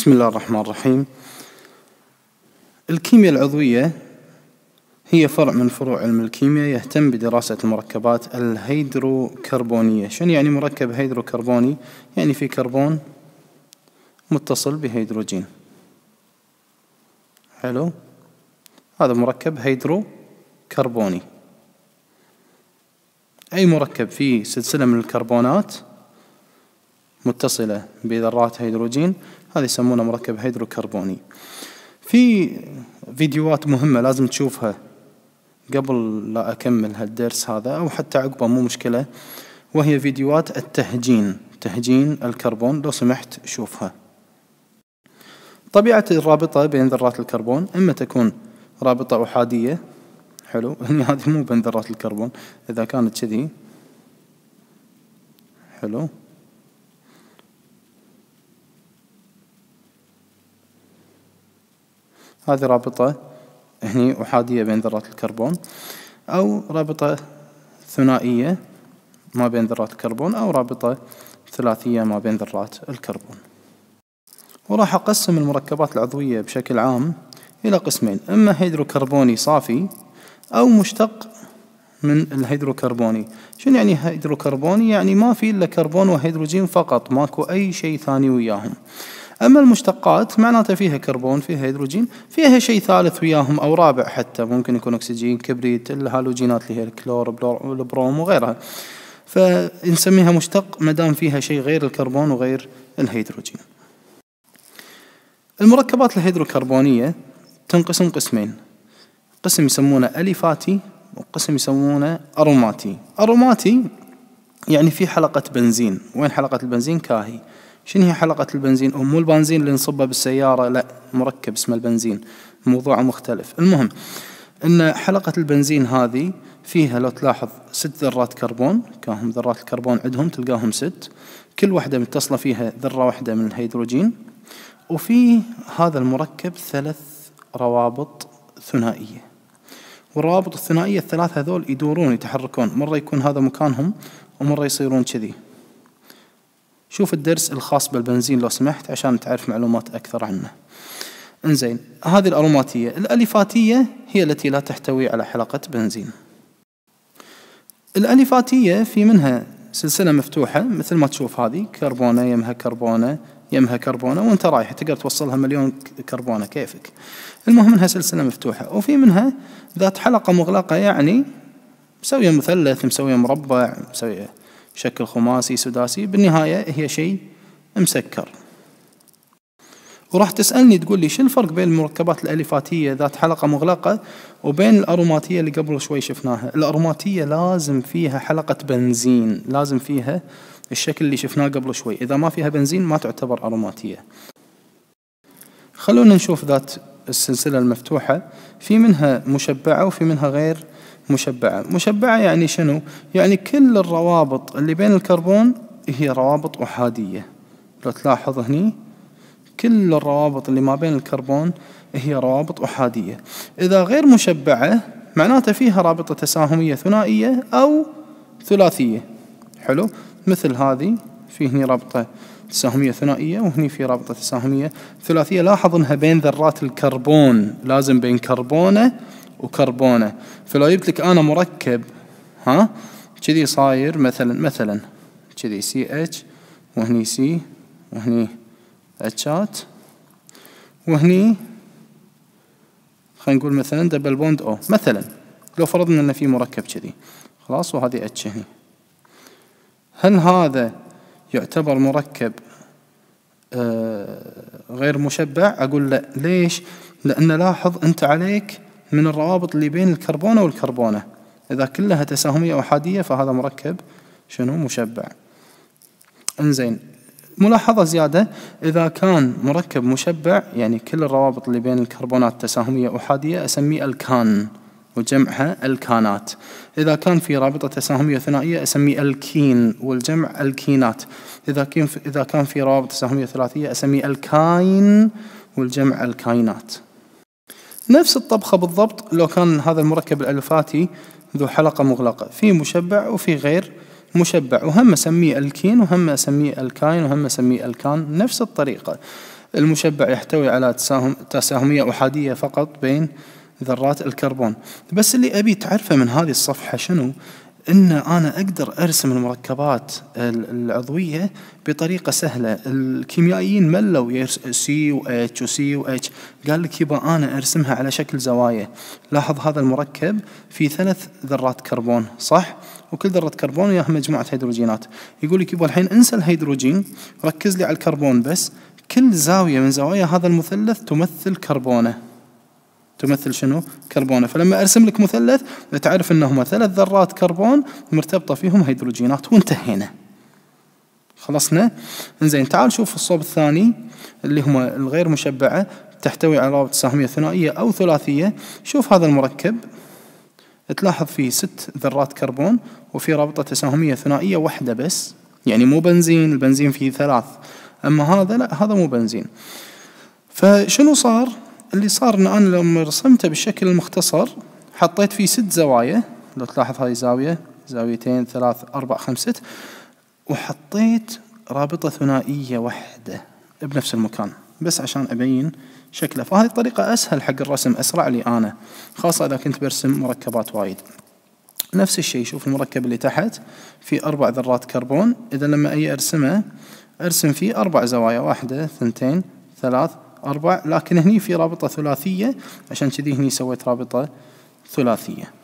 بسم الله الرحمن الرحيم الكيمياء العضوية هي فرع من فروع علم الكيمياء يهتم بدراسة المركبات الهيدروكربونية شنو يعني مركب هيدروكربوني؟ يعني في كربون متصل بهيدروجين حلو هذا مركب هيدروكربوني أي مركب فيه سلسلة من الكربونات متصلة بذرات هيدروجين هذا يسمونه مركب هيدروكربوني في فيديوهات مهمة لازم تشوفها قبل لا أكمل هالدرس هذا أو حتى عقبه مو مشكلة وهي فيديوهات التهجين تهجين الكربون لو سمحت شوفها طبيعة الرابطة بين ذرات الكربون إما تكون رابطة أحادية حلو هني هذه مو بين ذرات الكربون إذا كانت كذي حلو هذه رابطة هني أحادية بين ذرات الكربون أو رابطة ثنائية ما بين ذرات الكربون أو رابطة ثلاثية ما بين ذرات الكربون وراح أقسم المركبات العضوية بشكل عام إلى قسمين إما هيدروكربوني صافي أو مشتق من الهيدروكربوني شنو يعني هيدروكربوني يعني ما في إلا كربون وهيدروجين فقط ماكو أي شيء ثاني وياهم أما المشتقات معناته فيها كربون فيها هيدروجين فيها شيء ثالث وياهم أو رابع حتى ممكن يكون أكسجين كبريت الهالوجينات اللي هي الكلور البروم وغيرها فنسميها مشتق ما دام فيها شيء غير الكربون وغير الهيدروجين المركبات الهيدروكربونية تنقسم قسمين قسم يسمونه أليفاتي وقسم يسمونه أروماتي أروماتي يعني في حلقة بنزين وين حلقة البنزين كاهي شنو هي حلقة البنزين أو مو البنزين اللي نصبه بالسيارة لا مركب اسمه البنزين موضوع مختلف المهم أن حلقة البنزين هذه فيها لو تلاحظ ست ذرات كربون كاهم ذرات الكربون عندهم تلقاهم ست كل واحدة متصلة فيها ذرة واحدة من الهيدروجين وفي هذا المركب ثلاث روابط ثنائية والروابط الثنائية الثلاثة هذول يدورون يتحركون مرة يكون هذا مكانهم ومرة يصيرون كذي شوف الدرس الخاص بالبنزين لو سمحت عشان تعرف معلومات أكثر عنه انزين هذه الأروماتية الأليفاتية هي التي لا تحتوي على حلقة بنزين الأليفاتية في منها سلسلة مفتوحة مثل ما تشوف هذه كربونة يمها كربونة يمها كربونة وانت رايح تقدر توصلها مليون كربونة كيفك المهم انها سلسلة مفتوحة وفي منها ذات حلقة مغلقة يعني مسوية مثلث مسوية مربع مسوية شكل خماسي سداسي بالنهاية هي شيء مسكر وراح تسألني تقول لي شو الفرق بين المركبات الأليفاتية ذات حلقة مغلقة وبين الأروماتية اللي قبل شوي شفناها الأروماتية لازم فيها حلقة بنزين لازم فيها الشكل اللي شفناه قبل شوي إذا ما فيها بنزين ما تعتبر أروماتية خلونا نشوف ذات السلسلة المفتوحة في منها مشبعة وفي منها غير مشبعة مشبعة يعني شنو؟ يعني كل الروابط اللي بين الكربون هي روابط أحادية لو تلاحظ هني كل الروابط اللي ما بين الكربون هي روابط أحادية إذا غير مشبعة معناته فيها رابطة تساهمية ثنائية أو ثلاثية حلو مثل هذه في هني رابطة تساهمية ثنائية وهني في رابطة تساهمية ثلاثية لاحظ انها بين ذرات الكربون لازم بين كربونه وكربونه فلو جبت لك انا مركب ها كذي صاير مثلا مثلا كذي سي اتش وهني سي وهني اتشات وهني خلينا نقول مثلا دبل بوند او مثلا لو فرضنا ان في مركب كذي خلاص وهذه اتش هني هل هذا يعتبر مركب آه غير مشبع اقول لا ليش لان لاحظ انت عليك من الروابط اللي بين الكربونة والكربونة إذا كلها تساهمية أحادية فهذا مركب شنو مشبع انزين ملاحظة زيادة إذا كان مركب مشبع يعني كل الروابط اللي بين الكربونات تساهمية أحادية أسميه الكان وجمعها الكانات إذا كان في رابطة تساهمية ثنائية أسميه الكين والجمع الكينات إذا كان إذا كان في روابط تساهمية ثلاثية أسميه الكاين والجمع الكاينات نفس الطبخة بالضبط لو كان هذا المركب الألفاتي ذو حلقة مغلقة في مشبع وفي غير مشبع وهم أسميه الكين وهم أسميه الكاين وهم أسميه الكان نفس الطريقة المشبع يحتوي على تساهم تساهمية أحادية فقط بين ذرات الكربون بس اللي أبي تعرفه من هذه الصفحة شنو ان انا اقدر ارسم المركبات العضويه بطريقه سهله، الكيميائيين ملوا سي واتش وسي واتش، قال لك يبا انا ارسمها على شكل زوايا، لاحظ هذا المركب في ثلاث ذرات كربون، صح؟ وكل ذره كربون وياها مجموعه هيدروجينات، يقول لك يبا الحين انسى الهيدروجين، ركز لي على الكربون بس، كل زاويه من زوايا هذا المثلث تمثل كربونه، تمثل شنو كربونه فلما ارسم لك مثلث تعرف انهما ثلاث ذرات كربون مرتبطه فيهم هيدروجينات وانتهينا خلصنا انزين تعال شوف الصوب الثاني اللي هما الغير مشبعه تحتوي على رابط سهميه ثنائيه او ثلاثيه شوف هذا المركب تلاحظ فيه ست ذرات كربون وفي رابطه تساهميه ثنائيه واحده بس يعني مو بنزين البنزين فيه ثلاث اما هذا لا هذا مو بنزين فشنو صار اللي صار ان انا لما رسمته بالشكل المختصر حطيت فيه ست زوايا لو تلاحظ هاي زاوية زاويتين ثلاث اربع خمس ست وحطيت رابطة ثنائية واحدة بنفس المكان بس عشان ابين شكله فهذه الطريقة اسهل حق الرسم اسرع لي انا خاصة اذا كنت برسم مركبات وايد نفس الشيء شوف المركب اللي تحت في اربع ذرات كربون اذا لما اي ارسمه ارسم فيه اربع زوايا واحدة ثنتين ثلاث أربع لكن هني في رابطة ثلاثية عشان كذي هني سويت رابطة ثلاثية